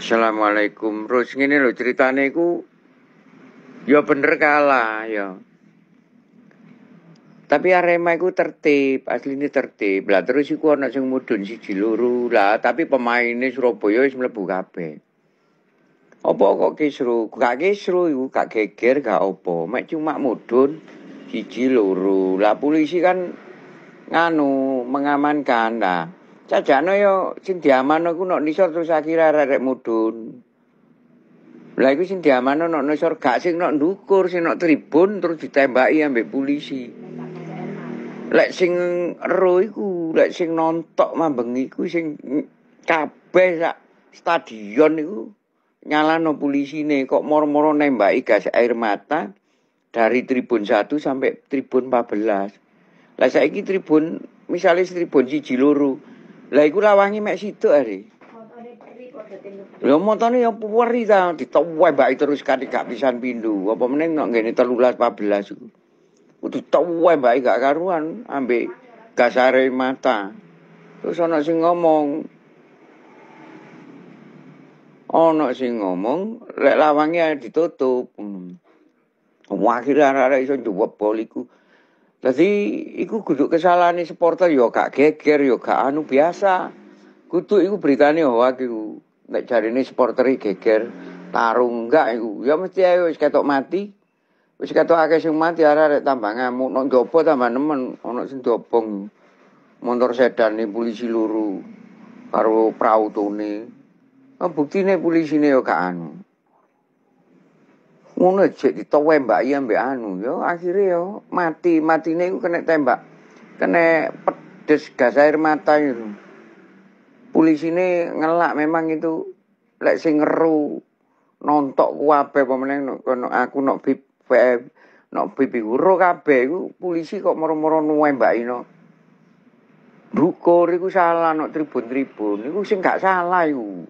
Assalamualaikum. Terus ngene lho ceritane iku ya bener kalah ya. Tapi Arema iku tertib, aslinya tertib. Lah terus iku ana sing mudun siji loro. Lah tapi pemainnya Surabaya wis mlebu kabeh. Apa kok kisru? Gak kisru iku gak geger gak apa. Mek cuma mudun, siji loro. Lah polisi kan nganu mengamankan lah. Sajane yo sing diamano ku nok nisor terus akira rek mudun. Lah iku sing diamano nok nisor gak sing nok ndukur, sing nok tribun terus ditembaki ambek polisi. Lek sing ero iku, lek sing nontok mambeng iku sing kabeh sak stadion iku nyalano polisine kok moro-moro nembaki gas air mata dari tribun 1 sampai tribun 14. Lah saiki tribun misalnya tribun siji loro lah iku lawangi mek situ hari. Lho motone ya puweri ta ditewebaki terus kati gak pisan pindu. Apa meneh nek ngene 13 14 iku. Kudu tewebaki gak karuan ambek gasare mata. Terus ana sing ngomong ana sing ngomong lek lawange ya ditutup. Hmm. Wong akhire arek-arek iso njeweb poliku. Dadi iku kudu kesalane supporter yo gak geger yo gak anu biasa. Kudu iku beritane hoak iku. Nek jarine supporter geger tarung gak iku. Ya mesti ayo wis ketok mati. Wis ketok akeh sing mati arek tambah ngamuk nok njopo tambah nemen ana sing dobong motor sedan nih polisi luru karo prau tuh nih oh, bukti nih polisi nih yo anu ngono jek ditowe mbak ya mbak anu yo akhire yo mati matine iku kena tembak kena pedes gas air mata itu polisi ini ngelak memang itu lek sing ngeru nontok ku ape pemenang aku nok aku nok bib nok bib uro kabe ku polisi kok moro moro nuwe mbak ino bukor iku salah no, tribun tribun iku sing gak salah yuk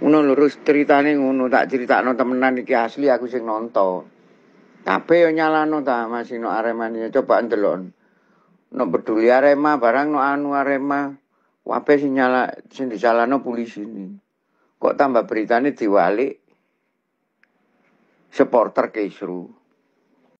Uno lurus ceritane ngono tak critakno temenan iki asli aku sing nonton. Kabeh yo nyalano ta Mas Ino Aremania coba ndelok. No peduli Arema barang no anu Arema. Wape sing nyala sing dijalano polisi ini. Kok tambah beritane diwalik supporter keisru.